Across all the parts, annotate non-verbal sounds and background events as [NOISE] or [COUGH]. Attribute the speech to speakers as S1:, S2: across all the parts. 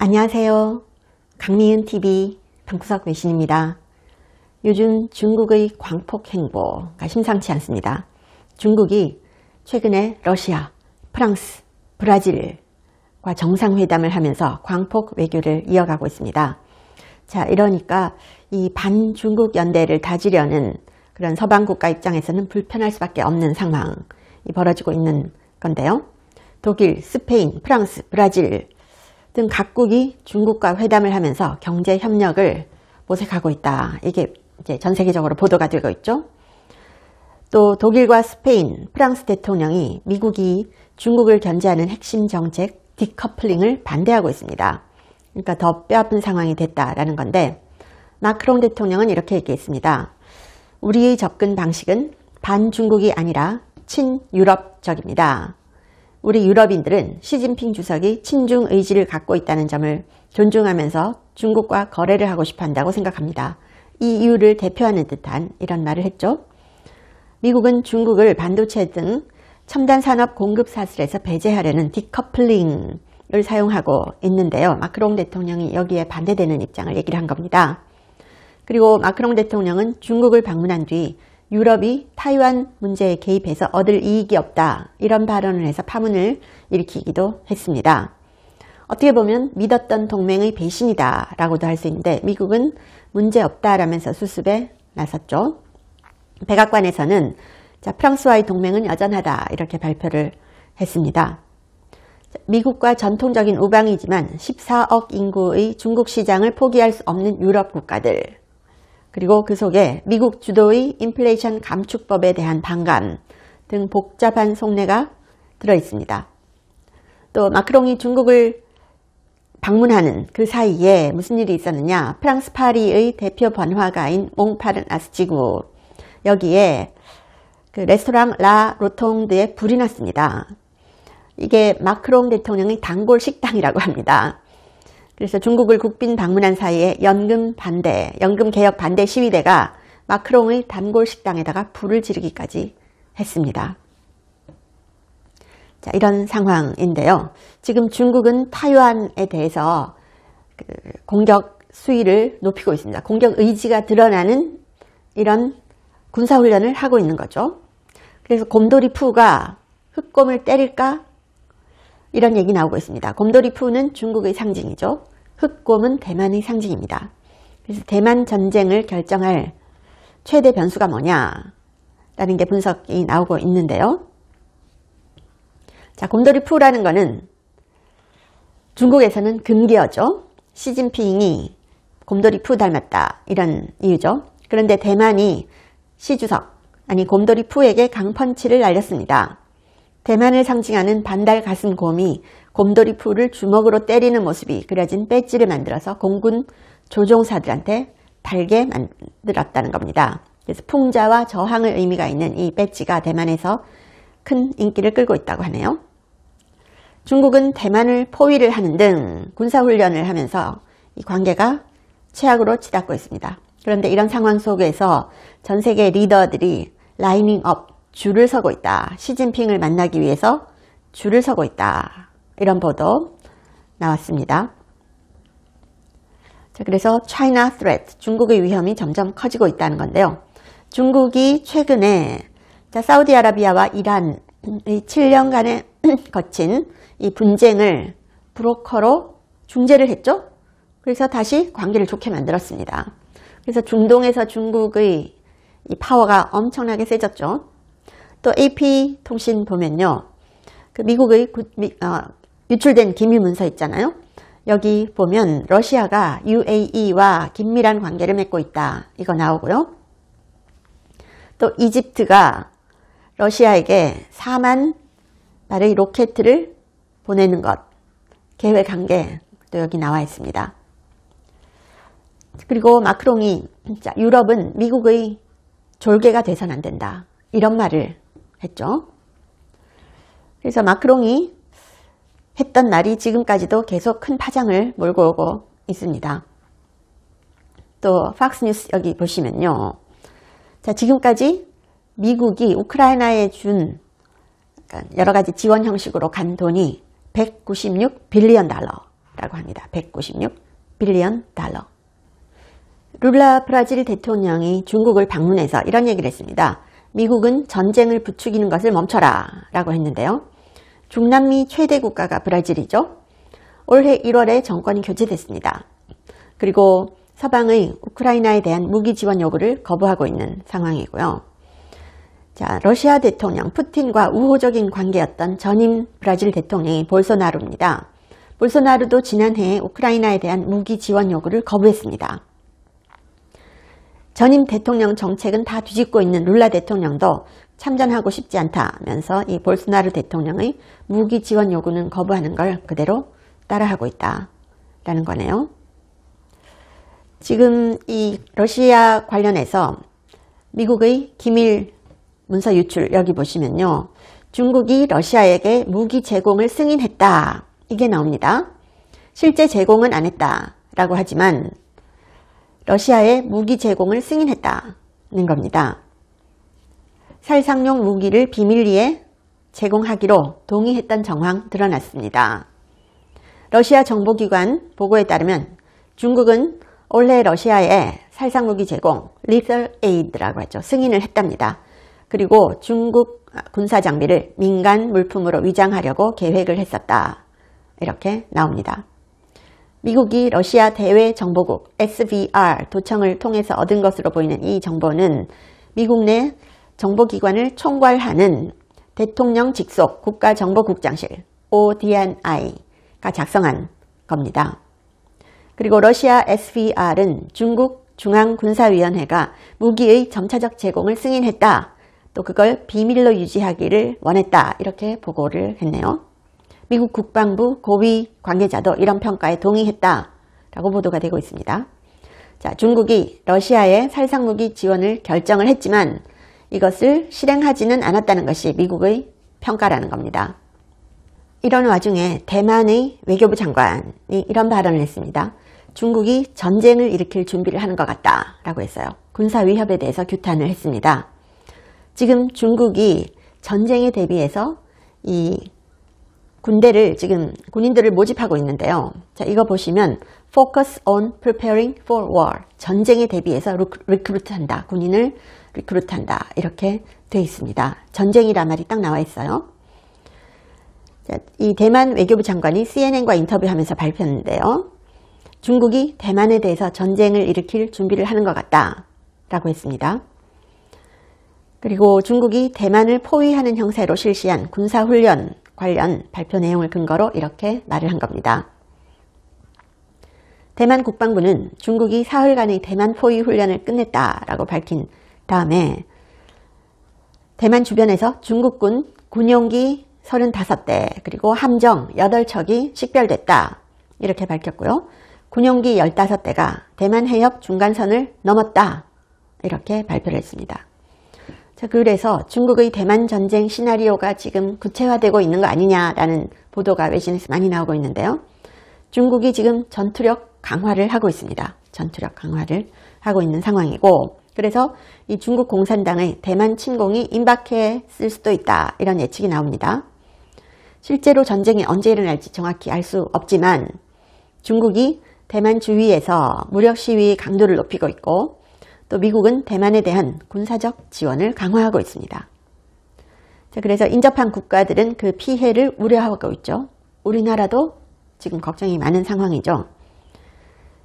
S1: 안녕하세요. 강미은TV 방구석 외신입니다. 요즘 중국의 광폭 행보가 심상치 않습니다. 중국이 최근에 러시아, 프랑스, 브라질과 정상회담을 하면서 광폭 외교를 이어가고 있습니다. 자, 이러니까 이 반중국 연대를 다지려는 그런 서방 국가 입장에서는 불편할 수밖에 없는 상황이 벌어지고 있는 건데요. 독일, 스페인, 프랑스, 브라질 등 각국이 중국과 회담을 하면서 경제 협력을 모색하고 있다. 이게 이제 전 세계적으로 보도가 되고 있죠. 또 독일과 스페인, 프랑스 대통령이 미국이 중국을 견제하는 핵심 정책 디커플링을 반대하고 있습니다. 그러니까 더 뼈아픈 상황이 됐다라는 건데 마크롱 대통령은 이렇게 얘기했습니다. 우리의 접근 방식은 반중국이 아니라 친유럽적입니다. 우리 유럽인들은 시진핑 주석이 친중 의지를 갖고 있다는 점을 존중하면서 중국과 거래를 하고 싶어 한다고 생각합니다. 이 이유를 대표하는 듯한 이런 말을 했죠. 미국은 중국을 반도체 등 첨단 산업 공급 사슬에서 배제하려는 디커플링을 사용하고 있는데요. 마크롱 대통령이 여기에 반대되는 입장을 얘기를 한 겁니다. 그리고 마크롱 대통령은 중국을 방문한 뒤 유럽이 타이완 문제에 개입해서 얻을 이익이 없다 이런 발언을 해서 파문을 일으키기도 했습니다. 어떻게 보면 믿었던 동맹의 배신이다 라고도 할 수 있는데 미국은 문제없다 라면서 수습에 나섰죠. 백악관에서는 자, 프랑스와의 동맹은 여전하다 이렇게 발표를 했습니다. 미국과 전통적인 우방이지만 14억 인구의 중국 시장을 포기할 수 없는 유럽 국가들 그리고 그 속에 미국 주도의 인플레이션 감축법에 대한 반감 등 복잡한 속내가 들어 있습니다. 또 마크롱이 중국을 방문하는 그 사이에 무슨 일이 있었느냐 프랑스 파리의 대표 번화가인 몽파른 아스지구 여기에 그 레스토랑 라 로통드에 불이 났습니다. 이게 마크롱 대통령의 단골 식당이라고 합니다. 그래서 중국을 국빈 방문한 사이에 연금 반대, 연금 개혁 반대 시위대가 마크롱의 단골 식당에다가 불을 지르기까지 했습니다. 자, 이런 상황인데요. 지금 중국은 타이완에 대해서 그 공격 수위를 높이고 있습니다. 공격 의지가 드러나는 이런 군사훈련을 하고 있는 거죠. 그래서 곰돌이 푸가 흑곰을 때릴까 이런 얘기 나오고 있습니다. 곰돌이 푸는 중국의 상징이죠. 흑곰은 대만의 상징입니다. 그래서 대만 전쟁을 결정할 최대 변수가 뭐냐 라는 게 분석이 나오고 있는데요. 자, 곰돌이 푸라는 거는 중국에서는 금기어죠. 시진핑이 곰돌이 푸 닮았다 이런 이유죠. 그런데 대만이 시주석 아니 곰돌이 푸에게 강펀치를 날렸습니다. 대만을 상징하는 반달 가슴 곰이 곰돌이 풀을 주먹으로 때리는 모습이 그려진 배지를 만들어서 공군 조종사들한테 달게 만들었다는 겁니다. 그래서 풍자와 저항을 의미가 있는 이 배지가 대만에서 큰 인기를 끌고 있다고 하네요. 중국은 대만을 포위를 하는 등 군사훈련을 하면서 이 관계가 최악으로 치닫고 있습니다. 그런데 이런 상황 속에서 전 세계 리더들이 라이닝 업, 줄을 서고 있다. 시진핑을 만나기 위해서 줄을 서고 있다. 이런 보도 나왔습니다. 자, 그래서 China threat, 중국의 위험이 점점 커지고 있다는 건데요. 중국이 최근에 자, 사우디아라비아와 이란의 7년간에 [CLEARS THROAT] 거친 이 분쟁을 브로커로 중재를 했죠. 그래서 다시 관계를 좋게 만들었습니다. 그래서 중동에서 중국의 이 파워가 엄청나게 세졌죠. 또 AP 통신 보면요. 그 미국의 어, 유출된 기밀 문서 있잖아요. 여기 보면 러시아가 UAE와 긴밀한 관계를 맺고 있다. 이거 나오고요. 또 이집트가 러시아에게 4만 발의 로켓을 보내는 것 계획한 게또 여기 나와 있습니다. 그리고 마크롱이 유럽은 미국의 졸개가 돼선 안 된다. 이런 말을 했죠. 그래서 마크롱이 했던 날이 지금까지도 계속 큰 파장을 몰고 오고 있습니다. 또 팍스뉴스 여기 보시면요. 자 지금까지 미국이 우크라이나에 준 그러니까 여러 가지 지원 형식으로 간 돈이 196 빌리언 달러라고 합니다. 196 빌리언 달러. 룰라 브라질 대통령이 중국을 방문해서 이런 얘기를 했습니다. 미국은 전쟁을 부추기는 것을 멈춰라 라고 했는데요. 중남미 최대 국가가 브라질이죠. 올해 1월에 정권이 교체됐습니다. 그리고 서방의 우크라이나에 대한 무기 지원 요구를 거부하고 있는 상황이고요. 자, 러시아 대통령 푸틴과 우호적인 관계였던 전임 브라질 대통령이 볼소나루입니다. 볼소나루도 지난해 우크라이나에 대한 무기 지원 요구를 거부했습니다. 전임 대통령 정책은 다 뒤집고 있는 룰라 대통령도 참전하고 싶지 않다면서 이 볼스나르 대통령의 무기 지원 요구는 거부하는 걸 그대로 따라하고 있다라는 거네요. 지금 이 러시아 관련해서 미국의 기밀 문서 유출 여기 보시면요. 중국이 러시아에게 무기 제공을 승인했다. 이게 나옵니다. 실제 제공은 안 했다라고 하지만 러시아의 무기 제공을 승인했다는 겁니다. 살상용 무기를 비밀리에 제공하기로 동의했던 정황 드러났습니다. 러시아 정보기관 보고에 따르면 중국은 올해 러시아에 살상무기 제공, 리설 에이드라고 하죠. 승인을 했답니다. 그리고 중국 군사 장비를 민간 물품으로 위장하려고 계획을 했었다. 이렇게 나옵니다. 미국이 러시아 대외정보국 SVR 도청을 통해서 얻은 것으로 보이는 이 정보는 미국 내 정보기관을 총괄하는 대통령 직속 국가정보국장실 ODNI가 작성한 겁니다. 그리고 러시아 SVR은 중국 중앙군사위원회가 무기의 점차적 제공을 승인했다. 또 그걸 비밀로 유지하기를 원했다. 이렇게 보고를 했네요. 미국 국방부 고위 관계자도 이런 평가에 동의했다라고 보도가 되고 있습니다. 자, 중국이 러시아의 살상무기 지원을 결정을 했지만 이것을 실행하지는 않았다는 것이 미국의 평가라는 겁니다. 이런 와중에 대만의 외교부 장관이 이런 발언을 했습니다. 중국이 전쟁을 일으킬 준비를 하는 것 같다라고 했어요. 군사 위협에 대해서 규탄을 했습니다. 지금 중국이 전쟁에 대비해서 이 군대를 지금 군인들을 모집하고 있는데요. 자, 이거 보시면 focus on preparing for war. 전쟁에 대비해서 리크루트한다. 군인을 리크루트한다. 이렇게 돼 있습니다. 전쟁이란 말이 딱 나와 있어요. 자, 이 대만 외교부 장관이 CNN과 인터뷰하면서 발표했는데요. 중국이 대만에 대해서 전쟁을 일으킬 준비를 하는 것 같다. 라고 했습니다. 그리고 중국이 대만을 포위하는 형세로 실시한 군사훈련 관련 발표 내용을 근거로 이렇게 말을 한 겁니다. 대만 국방부는 중국이 사흘간의 대만 포위 훈련을 끝냈다라고 밝힌 다음에 대만 주변에서 중국군 군용기 35대 그리고 함정 8척이 식별됐다 이렇게 밝혔고요. 군용기 15대가 대만 해협 중간선을 넘었다 이렇게 발표를 했습니다. 자, 그래서 중국의 대만 전쟁 시나리오가 지금 구체화되고 있는 거 아니냐라는 보도가 외신에서 많이 나오고 있는데요. 중국이 지금 전투력 강화를 하고 있습니다. 전투력 강화를 하고 있는 상황이고 그래서 이 중국 공산당의 대만 침공이 임박했을 수도 있다 이런 예측이 나옵니다. 실제로 전쟁이 언제 일어날지 정확히 알 수 없지만 중국이 대만 주위에서 무력 시위 강도를 높이고 있고 또 미국은 대만에 대한 군사적 지원을 강화하고 있습니다. 자, 그래서 인접한 국가들은 그 피해를 우려하고 있죠. 우리나라도 지금 걱정이 많은 상황이죠.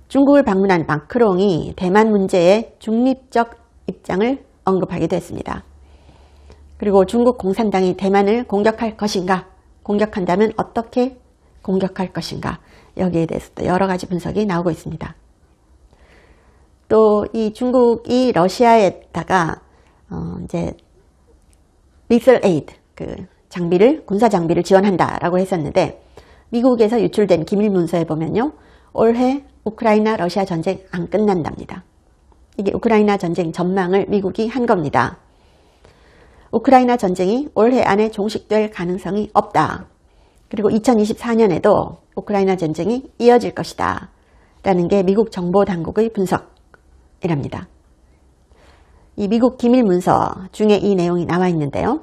S1: 중국을 방문한 마크롱이 대만 문제에 중립적 입장을 언급하기도 했습니다. 그리고 중국 공산당이 대만을 공격할 것인가, 공격한다면 어떻게 공격할 것인가 여기에 대해서도 여러 가지 분석이 나오고 있습니다. 또이 중국이 러시아에다가 어 이제 리설 에이드 그 장비를 군사 장비를 지원한다라고 했었는데 미국에서 유출된 기밀 문서에 보면요 올해 우크라이나 러시아 전쟁 안 끝난답니다. 이게 우크라이나 전쟁 전망을 미국이 한 겁니다. 우크라이나 전쟁이 올해 안에 종식될 가능성이 없다. 그리고 2024년에도 우크라이나 전쟁이 이어질 것이다. 라는 게 미국 정보 당국의 분석. 이랍니다. 이 미국 기밀 문서 중에 이 내용이 나와 있는데요.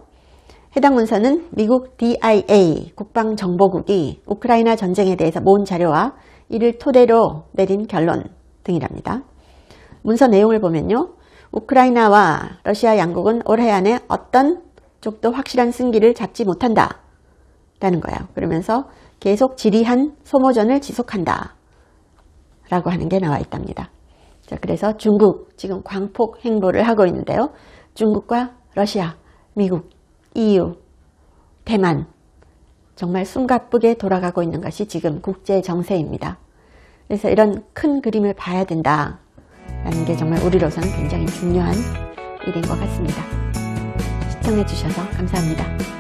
S1: 해당 문서는 미국 DIA 국방정보국이 우크라이나 전쟁에 대해서 모은 자료와 이를 토대로 내린 결론 등이랍니다. 문서 내용을 보면요. 우크라이나와 러시아 양국은 올해 안에 어떤 쪽도 확실한 승기를 잡지 못한다. 라는 거예요. 그러면서 계속 지리한 소모전을 지속한다. 라고 하는 게 나와 있답니다. 자, 그래서 중국 지금 광폭 행보를 하고 있는데요. 중국과 러시아, 미국, EU, 대만 정말 숨가쁘게 돌아가고 있는 것이 지금 국제 정세입니다. 그래서 이런 큰 그림을 봐야 된다라는 게 정말 우리로서는 굉장히 중요한 일인 것 같습니다. 시청해주셔서 감사합니다.